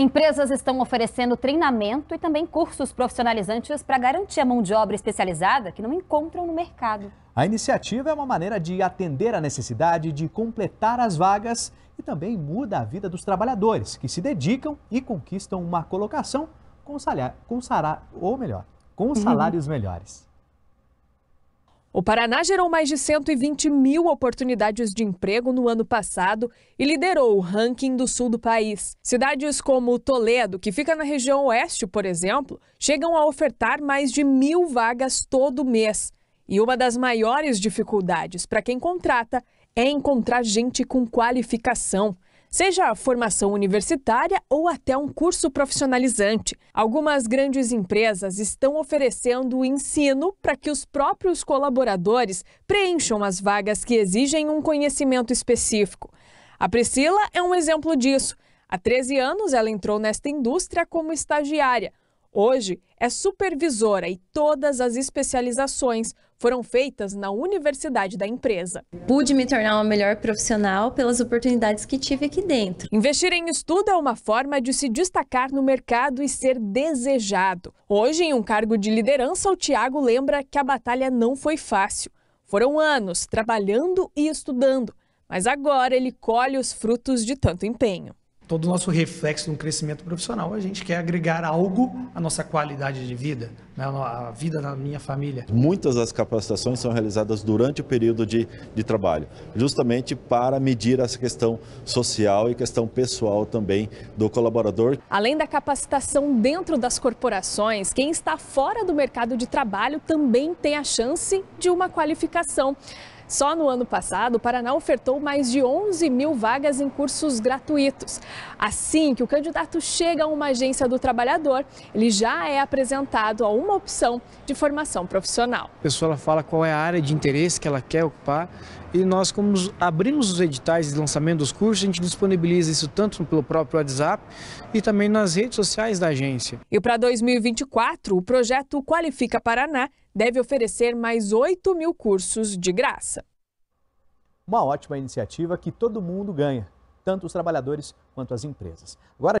Empresas estão oferecendo treinamento e também cursos profissionalizantes para garantir a mão de obra especializada que não encontram no mercado. A iniciativa é uma maneira de atender a necessidade de completar as vagas e também muda a vida dos trabalhadores que se dedicam e conquistam uma colocação com, salário, com salário ou melhor, com uhum. salários melhores. O Paraná gerou mais de 120 mil oportunidades de emprego no ano passado e liderou o ranking do sul do país. Cidades como Toledo, que fica na região oeste, por exemplo, chegam a ofertar mais de mil vagas todo mês. E uma das maiores dificuldades para quem contrata é encontrar gente com qualificação seja a formação universitária ou até um curso profissionalizante. Algumas grandes empresas estão oferecendo o ensino para que os próprios colaboradores preencham as vagas que exigem um conhecimento específico. A Priscila é um exemplo disso. Há 13 anos, ela entrou nesta indústria como estagiária. Hoje é supervisora e todas as especializações foram feitas na universidade da empresa. Pude me tornar uma melhor profissional pelas oportunidades que tive aqui dentro. Investir em estudo é uma forma de se destacar no mercado e ser desejado. Hoje, em um cargo de liderança, o Tiago lembra que a batalha não foi fácil. Foram anos trabalhando e estudando, mas agora ele colhe os frutos de tanto empenho todo o nosso reflexo no crescimento profissional, a gente quer agregar algo à nossa qualidade de vida, né? à vida da minha família. Muitas das capacitações são realizadas durante o período de, de trabalho, justamente para medir essa questão social e questão pessoal também do colaborador. Além da capacitação dentro das corporações, quem está fora do mercado de trabalho também tem a chance de uma qualificação. Só no ano passado, o Paraná ofertou mais de 11 mil vagas em cursos gratuitos. Assim que o candidato chega a uma agência do trabalhador, ele já é apresentado a uma opção de formação profissional. A pessoa fala qual é a área de interesse que ela quer ocupar e nós, como abrimos os editais de lançamento dos cursos, a gente disponibiliza isso tanto pelo próprio WhatsApp e também nas redes sociais da agência. E para 2024, o projeto Qualifica Paraná deve oferecer mais 8 mil cursos de graça. Uma ótima iniciativa que todo mundo ganha, tanto os trabalhadores quanto as empresas. Agora